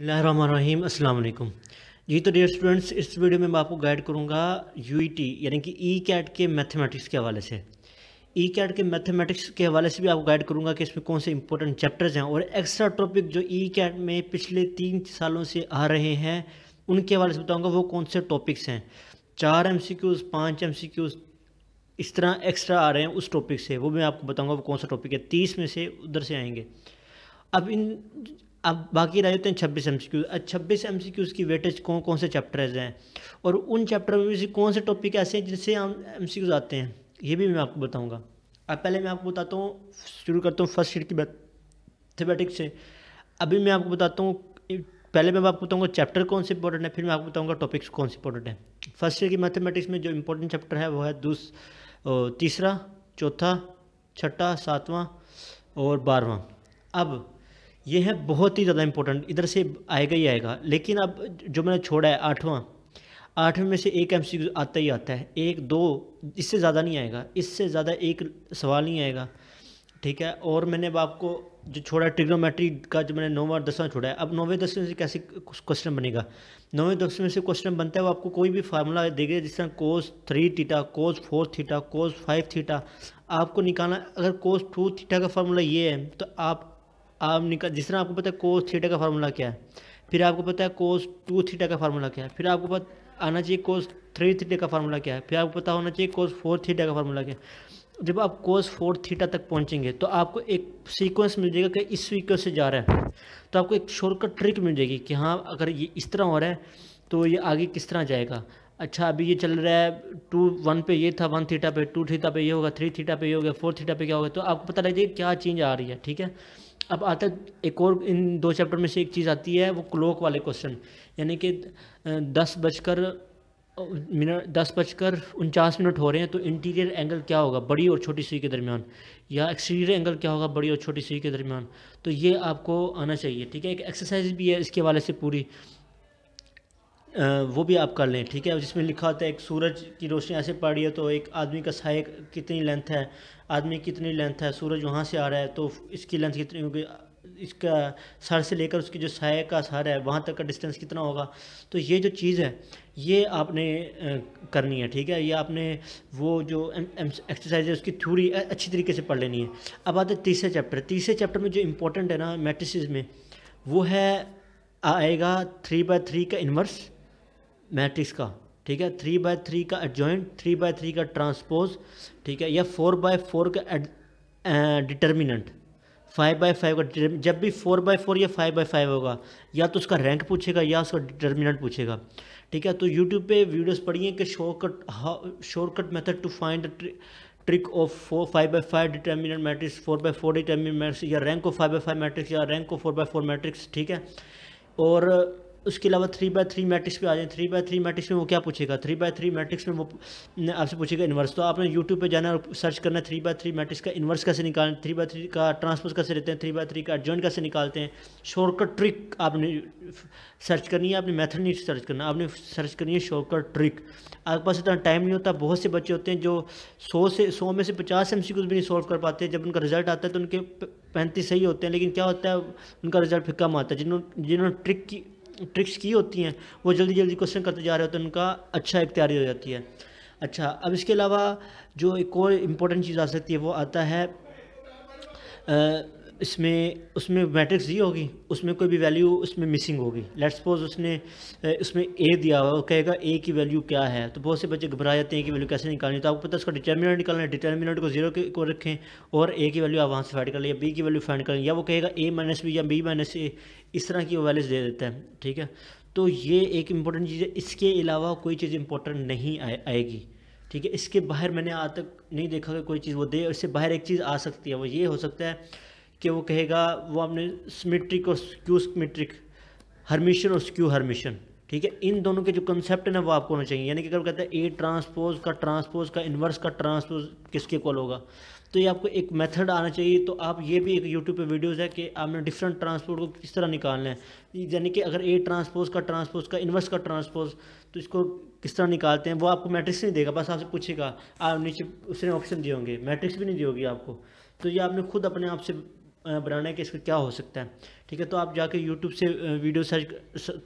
रहीम अस्सलाम वालेकुम जी तो डियर स्टूडेंट्स इस वीडियो में मैं आपको गाइड करूंगा यू e यानी कि ई e कैट के मैथमेटिक्स के हवाले से ई e कैट के मैथमेटिक्स के हवाले से भी आपको गाइड करूंगा कि इसमें कौन से इंपॉर्टेंट चैप्टर्स हैं और एक्स्ट्रा टॉपिक जो ई कैट में पिछले तीन सालों से आ रहे हैं उनके हवाले से बताऊँगा वो कौन से टॉपिक्स हैं चार एम सी क्यूज़ पाँच एम सी क्यूज़ इस तरह एक्स्ट्रा आ रहे हैं उस टॉपिक से वो मैं आपको बताऊँगा वो कौन सा टॉपिक है तीस में से उधर से आएंगे अब इन अब बाकी रह जाते हैं छब्बीस एम सी क्यू छब्बीस एम सी क्यूज़ की वेटेज कौन कौन से चैप्टर्स हैं और उन चैप्टर में से कौन से टॉपिक ऐसे हैं जिनसे हम एम सी क्यूज़ आते हैं ये भी मैं आपको बताऊँगा अब पहले मैं आपको बताता हूँ शुरू करता हूँ फर्स्ट ईयर की मैथमेटिक्स से अभी मैं आपको बताता हूँ पहले मैं आपको बताऊँगा चैप्टर कौन से इंपॉर्टेंट है फिर मैं आपको बताऊँगा टॉपिक्स कौन से इंपॉर्टेंट हैं फर्स्ट ईयर की मैथमेटिक्स में जो इंपॉर्टेंट चैप्टर है वो है दूस तीसरा चौथा छठा सातवां और बारहवां अब ये है बहुत ही ज़्यादा इंपॉर्टेंट इधर से आएगा ही आएगा लेकिन अब जो मैंने छोड़ा है आठवां आठवें में से एक एम आता ही आता है एक दो इससे ज़्यादा नहीं आएगा इससे ज़्यादा एक सवाल नहीं आएगा ठीक है और मैंने अब आपको जो छोड़ा ट्रिग्नोमेट्री का जो मैंने नौवा दसवां छोड़ा है अब नौवें दसवें से कैसे क्वेश्चन बनेगा नौवें दसवें से क्वेश्चन बनता है वो आपको कोई भी फार्मूला देगा जिस तरह cos three theta cos four theta cos five theta आपको निकालना अगर कोस टू थीटा का फार्मूला ये है तो आप आप निकल जिस तरह आपको पता है कोस थीटा का फार्मूला क्या है फिर आपको पता है कोस टू थीटा का फार्मूला क्या है फिर आपको पता आना चाहिए कोस थ्री थीटा का फार्मूला क्या है फिर आपको पता होना चाहिए कोस फोर थीटा का फार्मूला क्या है जब आप कोस फोर थीटा तक पहुँचेंगे तो आपको एक सीक्वेंस मिल जाएगा कि इस सीक्वेंस से जा रहा है तो आपको एक शॉर्टकट ट्रिक मिल जाएगी कि हाँ अगर ये इस तरह हो रहा है तो ये आगे किस तरह जाएगा अच्छा अभी ये चल रहा है टू वन पे ये था वन थीटा पे टू थीटा पे ये होगा थ्री थीटा पे ये होगा फोर थीटा पे क्या होगा तो आपको पता लग जाएगा क्या चेंज आ रही है ठीक है अब आता एक और इन दो चैप्टर में से एक चीज़ आती है वो क्लोक वाले क्वेश्चन यानी कि दस बजकर मिनट दस बजकर उनचास मिनट हो रहे हैं तो इंटीरियर एंगल क्या होगा बड़ी और छोटी सुई के दरमियान या एक्सटीरियर एंगल क्या होगा बड़ी और छोटी सुई के दरमियान तो ये आपको आना चाहिए ठीक है एक एक्सरसाइज भी है इसके हवाले से पूरी वो भी आप कर लें ठीक है जिसमें लिखा होता है एक सूरज की रोशनी ऐसे पड़ रही है तो एक आदमी का सहायक कितनी लेंथ है आदमी कितनी लेंथ है सूरज वहाँ से आ रहा है तो इसकी लेंथ कितनी होगी इसका सर से लेकर उसकी जो सहायक का सर है वहाँ तक का डिस्टेंस कितना होगा तो ये जो चीज़ है ये आपने करनी है ठीक है ये आपने वो जो एक्सरसाइज है उसकी थ्योरी अच्छी तरीके से पढ़ लेनी है अब आते हैं तीसरे चैप्टर तीसरे चैप्टर में जो इम्पोर्टेंट है ना मैट्रिसेस में वो है आएगा थ्री बाय थ्री का इन्वर्स मैट्रिक्स का ठीक है थ्री बाय थ्री का एडजॉइंट थ्री बाय थ्री का ट्रांसपोज ठीक है या फोर बाय फोर का डिटर्मिनेंट फाइव बाई फाइव का जब भी फोर बाय फोर या फाइव बाई फाइव होगा या तो उसका रैंक पूछेगा या उसका डिटर्मिनेंट पूछेगा ठीक है तो यूट्यूब पे वीडियोस पढ़िए कि shortcut shortcut method to find trick of four five by five determinant matrix four by four determinant matrix या rank of five by five matrix या rank of four by four matrix ठीक है और उसके अलावा three by three matrix पे आ जाए three by three matrix में वो क्या पूछेगा थ्री बाय थ्री मैट्रिक्स में वो आपसे पूछेगा इन्वर्स तो आपने यूट्यूब पे जाना और सर्च करना थ्री बाय थ्री मैट्रिक्स का इन्वर्स कैसे निकालें थ्री बाय थ्री का ट्रांसफर्स कैसे लेते हैं थ्री बाय थ्री का एडजॉइंट कैसे निकालते हैं शॉर्टकट ट्रिक आपने सर्च करनी है आपने मैथड नहीं सर्च करना आपने सर्च करनी है शॉर्टकट ट्रिक आपके पास इतना टाइम नहीं होता बहुत से बच्चे होते हैं जो सौ से सौ में से पचास एम भी नहीं सॉल्व कर पाते जब उनका रिजल्ट आता है तो उनके पैंतीस सही होते हैं लेकिन क्या होता है उनका रिजल्ट फिर कम आता है जिन्होंने जिन्होंने ट्रिक की ट्रिक्स की होती हैं वो जल्दी जल्दी क्वेश्चन करते जा रहे होते हैं उनका अच्छा एक तैयारी हो जाती है अच्छा अब इसके अलावा जो एक और इम्पोर्टेंट चीज़ आ सकती है वो आता है इसमें उसमें मैट्रिक्स जी होगी उसमें कोई भी वैल्यू उसमें मिसिंग होगी लेट्स सपोज उसने उसमें ए दिया हुआ कहेगा ए की वैल्यू क्या है तो बहुत से बच्चे घबरा जाते हैं कि वैल्यू कैसे निकालनी तो आपको पता है उसका डिटर्मिनेंट निकालना है डिटर्मिनेंट को जीरो को रखें और ए की वैल्यू आप वहाँ से फाइड कर लें या बी की वैल्यू फाइंड कर लें या वो कहेगा ए माइनस बी या बी माइनस ए इस तरह की वो वैल्यूज दे देता है ठीक है तो ये एक इम्पॉर्टेंट चीज़ है इसके अलावा कोई चीज़ इंपॉर्टेंट नहीं आएगी ठीक है इसके बाहर मैंने आज तक नहीं देखा कि कोई चीज़ वो दे और इससे बाहर एक चीज़ आ सकती है वो ये हो सकता है कि वो कहेगा वो आपने सिमेट्रिक और स्क्यू सिमेट्रिक हरमिशन और स्क्यू हरमिशन ठीक है इन दोनों के जो कंसेप्ट ना वो आपको होना चाहिए यानी कि अगर कहते हैं ए ट्रांसपोज का ट्रांसपोज का इन्वर्स का ट्रांसपोज किसके कॉल होगा तो ये आपको एक मेथड आना चाहिए तो आप ये भी एक यूट्यूब पे वीडियोस है कि आपने डिफरेंट ट्रांसपोर्ट को किस तरह निकालना है यानी कि अगर ए ट्रांसपोज का ट्रांसपोज का इन्वर्स का ट्रांसपोज तो इसको किस तरह निकालते हैं वो आपको मैट्रिक्स नहीं देगा बस आपसे पूछेगा आप नीचे उसने ऑप्शन दिए होंगे मैट्रिक्स भी नहीं दी होगी आपको तो ये आपने खुद अपने आप से बनाना है कि इसका क्या हो सकता है ठीक है तो आप जाके यूट्यूब से वीडियो सर्च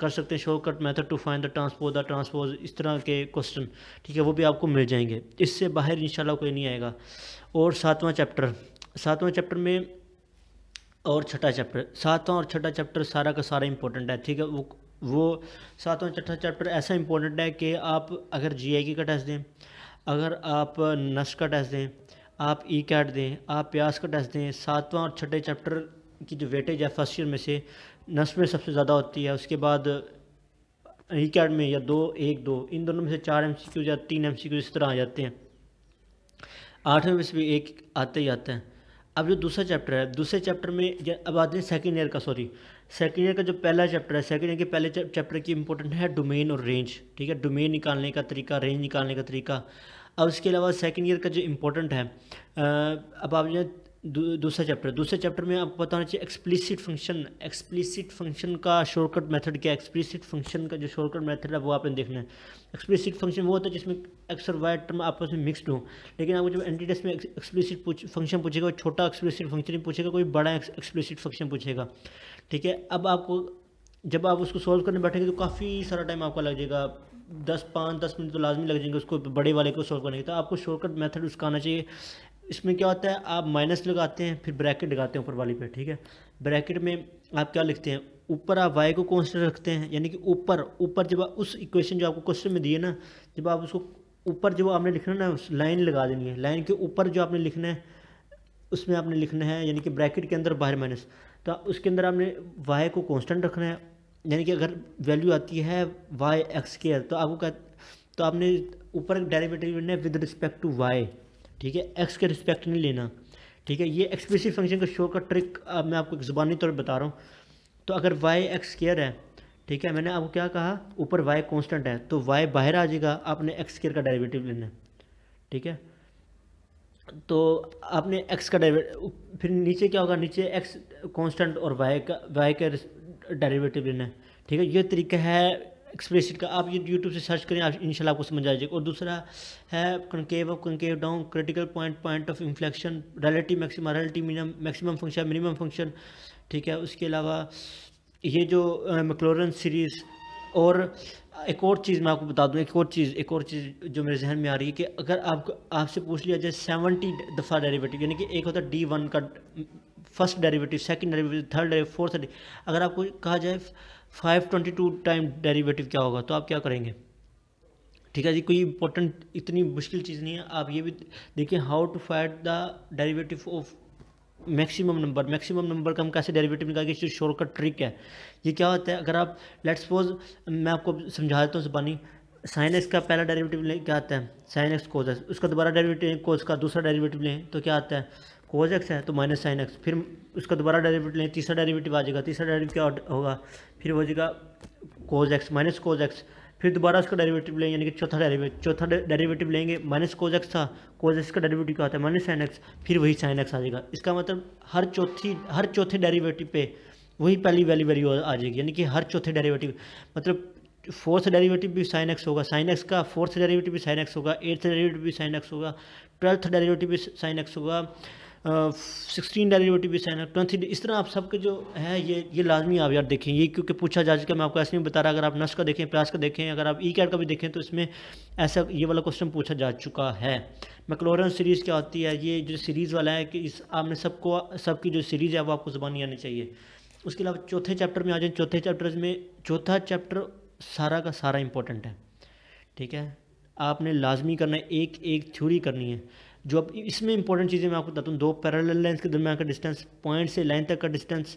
कर सकते हैं shortcut to find the transpose the transpose इस तरह के क्वेश्चन ठीक है वो भी आपको मिल जाएंगे इससे बाहर इंशाल्लाह कोई नहीं आएगा और सातवां चैप्टर सातवां चैप्टर में और छठा चैप्टर सातवां और छठा चैप्टर सारा का सारा इंपॉर्टेंट है ठीक है वो वो सातवां छठा चैप्टर ऐसा इंपॉर्टेंट है कि आप अगर जीआई का टेस्ट दें अगर आप नस का टेस्ट दें आप ई e कैट दें आप प्यास का टेस्ट दें सातवां और छठे चैप्टर की जो वेटेज है फर्स्ट ईयर में से नस में सबसे ज़्यादा होती है उसके बाद ई e कैट में या दो एक दो इन दोनों में से चार एम सी क्यूज या तीन एम सी क्यूज इस तरह आ जाते हैं आठवें में से भी एक आते ही आते हैं अब जो दूसरा चैप्टर है दूसरे चैप्टर में अब आते हैं सेकेंड ईयर का सॉरी सेकेंड ईयर का जो पहला चैप्टर है सेकेंड ईयर के पहले चैप्टर की इंपॉर्टेंट है डोमेन और रेंज ठीक है डोमेन निकालने का तरीका रेंज निकालने का तरीका अब इसके अलावा सेकेंड ईयर का जो इम्पोर्टेंट है अब आप जो दूसरा चैप्टर दूसरे चैप्टर में आपको पता होना चाहिए एक्सप्लिसिट फंक्शन एक्सप्लिसिट फंक्शन का शॉर्टकट मेथड क्या है एक्सप्लिसिट फंक्शन का जो शॉर्टकट मेथड है वो आपने देखना है एक्सप्लिसिट फंक्शन वो होता है जिसमें एक्स और वाई टर्म आपस में मिक्सड हो लेकिन आपको जब एंटी टेस्ट में एक्सप्लिसिट फंक्शन पूछेगा छोटा एक्सप्लिसिट फंक्शन पूछेगा कोई बड़ा एक्सप्लिसिट फंक्शन पूछेगा ठीक है अब आपको जब आप उसको सॉल्व करने बैठेंगे तो काफ़ी सारा टाइम आपका लग जाएगा दस पाँच दस मिनट तो लाजमी लग जाएंगे उसको बड़े वाले को सॉल्व करने के तो आपको शॉर्टकट मेथड उसका आना चाहिए इसमें क्या होता है आप माइनस लगाते हैं फिर ब्रैकेट लगाते हैं ऊपर वाली पे ठीक है ब्रैकेट में आप क्या लिखते हैं ऊपर आप वाई को कॉन्स्टेंट रखते हैं यानी कि ऊपर ऊपर जब उस इक्वेशन जो आपको क्वेश्चन में दिए ना जब आप उसको ऊपर जो आपने लिखना ना उस लाइन लगा देनी है लाइन के ऊपर जो आपने लिखना है उसमें आपने लिखना है यानी कि ब्रैकेट के अंदर बाहर माइनस तो उसके अंदर आपने वाई को कॉन्स्टेंट रखना है यानी कि अगर वैल्यू आती है वाई एक्स केयर तो आपको कह तो आपने ऊपर डेरिवेटिव लेना है विद रिस्पेक्ट टू वाई ठीक है एक्स के रिस्पेक्ट नहीं लेना ठीक है ये एक्सप्रेसिव फंक्शन का शो का ट्रिक अब मैं आपको ज़ुबानी तौर पर बता रहा हूँ तो अगर वाई एक्स केयर है ठीक है मैंने आपको क्या कहा ऊपर वाई कॉन्स्टेंट है तो वाई बाहर आ जाएगा आपने एक्स केयर का डायरेवेटिव लेना है ठीक है तो आपने एक्स का डेरिवेटिव फिर नीचे क्या होगा नीचे एक्स कॉन्स्टेंट और वाई का वाई का डेरिवेटिव लेना है ठीक है ये तरीका है एक्सप्रेशन का आप ये यूट्यूब से सर्च करें आप इनशाला आपको समझ आ जाएगा और दूसरा है concave of concave down critical point point of inflection relative maximum relative minimum maximum function minimum function ठीक है उसके अलावा ये जो मकलोरन सीरीज़ और एक और चीज़ मैं आपको बता दूँ एक और चीज़ एक और चीज़ जो मेरे जहन में आ रही है कि अगर आप आपसे पूछ लिया जाए सेवेंटी दफ़ा डेरिवेटिव यानी कि एक होता है डी वन का first derivative second derivative third derivative fourth derivative अगर आपको कहा जाए five twenty two time derivative क्या होगा तो आप क्या करेंगे ठीक है जी कोई इंपॉर्टेंट इतनी मुश्किल चीज़ नहीं है आप ये भी देखिए how to find the derivative of maximum number maximum number का हम कैसे डेरिवेटिव निकाल के शॉर्टकट ट्रिक है ये क्या होता है अगर आप लेट सपोज मैं आपको समझा देता हूँ जबानी साइन एक्स का पहला डेरिवेटिव लें क्या आता है साइन एक्स कोज उसका दोबारा डेरिवेटिव कोज का दूसरा डेरिवेटिव लें तो क्या आता है कोज एक्स है तो माइनस साइन एक्स फिर उसका दोबारा डेरिवेटिव लें तीसरा डेरिवेटिव आ जाएगा तीसरा डेरिवेटिव क्या होगा फिर हो जाएगा cos X minus cos X फिर दोबारा उसका डेरिवेटिव लेंगे यानी कि चौथा डेरिवेटिव चौथा डेरिवेटिव लेंगे माइनस कोज एक्स था कोज एक्स का डेरिवेटिव क्या होता है माइनस साइन एक्स फिर वही साइन एक्स आ जाएगा इसका मतलब हर चौथी हर चौथे डेरिवेटिव पे वही पहली वैल्यू वैल्यू आ जाएगी यानी कि हर चौथे डेरिवेटिव मतलब फोर्थ डेरिवेटिव भी साइन एक्स होगा साइन एक्स का फोर्थ डेरिवेटिव भी साइन एक्स होगा एट्थ डेरिवेटिव भी साइन एक्स होगा ट्वेल्थ डेरिवेटिव भी साइन एक्स होगा सिक्सटीन डेरिवेटिव साइन है ट्वेंथी इस तरह आप सबके जो है ये ये लाजमी आप यार देखें ये क्योंकि पूछा जा चुका मैं आपको ऐसे नहीं बता रहा अगर आप नस का देखें प्यास का देखें अगर आप ई कैट का भी देखें तो इसमें ऐसा ये वाला क्वेश्चन पूछा जा चुका है मैक्लोरन सीरीज़ क्या होती है ये जो सीरीज़ वाला है कि इस आपने सबको सबकी जो सीरीज़ है वो आपको ज़बानी आनी चाहिए उसके अलावा चौथे चैप्टर में आ जाए चौथे चैप्टर में चौथा चैप्टर सारा का सारा इंपॉर्टेंट है ठीक है आपने लाजमी करना है एक एक थ्योरी करनी है जो अब इसमें इंपॉर्टेंट चीज़ें मैं आपको बताता हूँ दो पैरेलल लाइंस के दरमियान का डिस्टेंस पॉइंट से लाइन तक का डिस्टेंस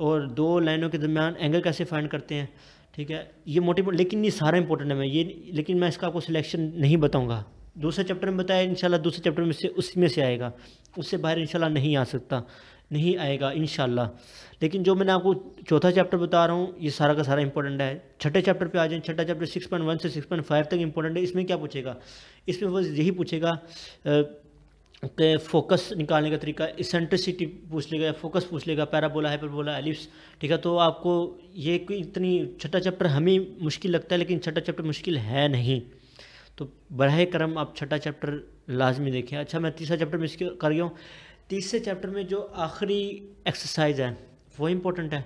और दो लाइनों के दरमियान एंगल कैसे फाइंड करते हैं ठीक है ये मोटिव लेकिन ये सारा इंपॉर्टेंट है मैं ये लेकिन मैं इसका आपको सिलेक्शन नहीं बताऊँगा दूसरे चैप्टर में बताया इन दूसरे चैप्टर में से उसी में से आएगा उससे बाहर इनशाला नहीं आ सकता नहीं आएगा इन लेकिन जो मैंने आपको चौथा चैप्टर बता रहा हूँ ये सारा का सारा इंपॉर्टेंट है छठे चैप्टर पे आ जाए छठा चैप्टर 6.1 से 6.5 तक इंपॉर्टेंट है इसमें क्या पूछेगा इसमें बस यही पूछेगा के फोकस निकालने का तरीका इसेंट्रिसिटी पूछ लेगा फोकस पूछ लेगा पैराबोला हाइपरबोला एलिप्स ठीक है तो आपको ये इतनी छठा चैप्टर हमें मुश्किल लगता है लेकिन छठा चैप्टर मुश्किल है नहीं तो बरह करम आप छठा चैप्टर लाजमी देखें अच्छा मैं तीसरा चैप्टर मिस कर गया हूँ तीसरे चैप्टर में जो आखिरी एक्सरसाइज है वो इम्पोर्टेंट है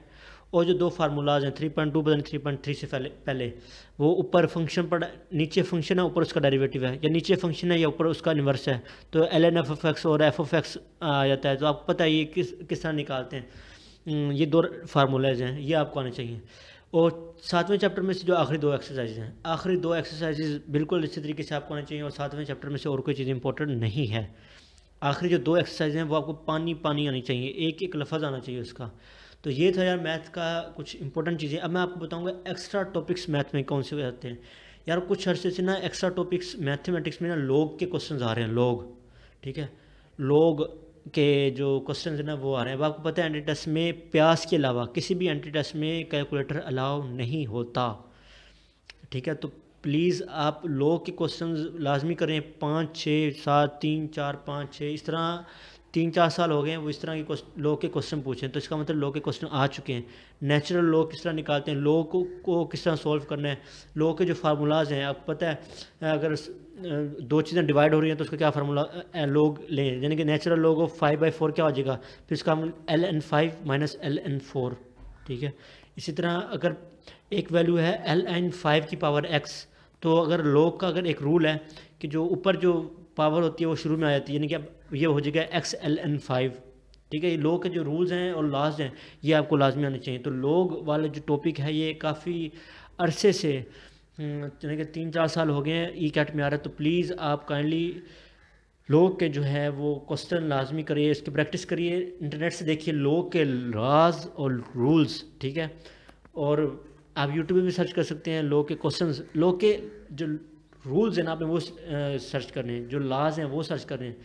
और जो दो फार्मूलाज हैं थ्री पॉइंट टू पता थ्री पॉइंट थ्री से पहले पहले वो ऊपर फंक्शन पर नीचे फंक्शन है ऊपर उसका डेरिवेटिव है या नीचे फंक्शन है या ऊपर उसका इन्वर्स है तो L N F F X और एफ एफ एक्स आ जाता है तो आपको पता है ये किस किस तरह निकालते हैं हम्म, ये दो फार्मूलाज हैं ये आपको आने चाहिए और सातवें चैप्टर में से जो आखिरी दो एक्सरसाइज हैं आखिरी दो एक्सरसाइज बिल्कुल इसी तरीके से आपको आने चाहिए और सातवें चैप्टर में से और कोई चीज़ इंपॉर्टेंट नहीं है आखिरी जो दो एक्सरसाइज हैं वो आपको पानी पानी आनी चाहिए एक एक लफज आना चाहिए उसका तो ये था यार मैथ का कुछ इंपॉर्टेंट चीज़ें अब मैं आपको बताऊंगा एक्स्ट्रा टॉपिक्स मैथ में कौन से हो जाते हैं यार कुछ अर्से से ना एक्स्ट्रा टॉपिक्स मैथमेटिक्स में ना लोग के क्वेश्चन आ रहे हैं लोग ठीक है लोग के जो क्वेश्चन है ना वो आ रहे हैं अब आपको पता है एंट्री टेस्ट में प्यास के अलावा किसी भी एंट्री टेस्ट में कैलकुलेटर अलाउ नहीं होता ठीक है तो प्लीज़ आप लोग के क्वेश्चन लाजमी करें पाँच छः सात तीन चार पाँच छः इस तरह तीन चार साल हो गए हैं वो इस तरह के लोग के क्वेश्चन पूछे हैं तो इसका मतलब लोग के क्वेश्चन आ चुके हैं नेचुरल लोग किस तरह निकालते हैं लोग को, को किस तरह सॉल्व करना है लॉ के जो फार्मूलाज हैं आपको पता है अगर दो चीज़ें डिवाइड हो रही हैं तो उसका क्या फार्मूला लोग लें यानी कि नेचुरल लोग ऑफ फाइव बाई फोर क्या हो जाएगा फिर इसका हम L N five minus L N four ठीक है इसी तरह अगर एक वैल्यू है एल एन फाइव की पावर एक्स तो अगर लोग का अगर एक रूल है कि जो ऊपर जो पावर होती है वो शुरू में आ जाती है यानी कि अब ये हो जाएगा एक्स एल एन फाइव ठीक है ये लॉ के जो रूल्स हैं और लॉज हैं ये आपको लाजमी आने चाहिए तो लोग वाला जो टॉपिक है ये काफ़ी अरसे से हम्म, यानी कि तीन चार साल हो गए हैं ई e कैट में आ रहा है तो प्लीज़ आप काइंडली लोग के जो है वो क्वेश्चन लाजमी करिए इसकी प्रैक्टिस करिए इंटरनेट से देखिए लोग के लॉज और रूल्स ठीक है और आप यूट्यूब भी सर्च कर सकते हैं लोग के क्वेश्चन लोग के जो रूल्स हैं ना आपने वो सर्च करने हैं जो लाज हैं वो सर्च करने हैं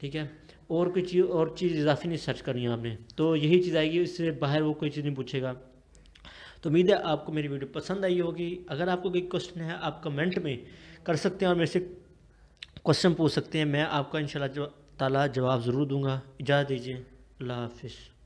ठीक है और कोई चीज़ और चीज़ इजाफी नहीं सर्च करनी है आपने तो यही चीज़ आएगी इससे बाहर वो कोई चीज़ नहीं पूछेगा तो उम्मीद है आपको मेरी वीडियो पसंद आई होगी अगर आपको कोई क्वेश्चन है आप कमेंट में कर सकते हैं और मेरे से क्वेश्चन पूछ सकते हैं मैं आपका इन ताला जवाब ज़रूर दूंगा इजाज़त दीजिए अल्लाह हाफिज़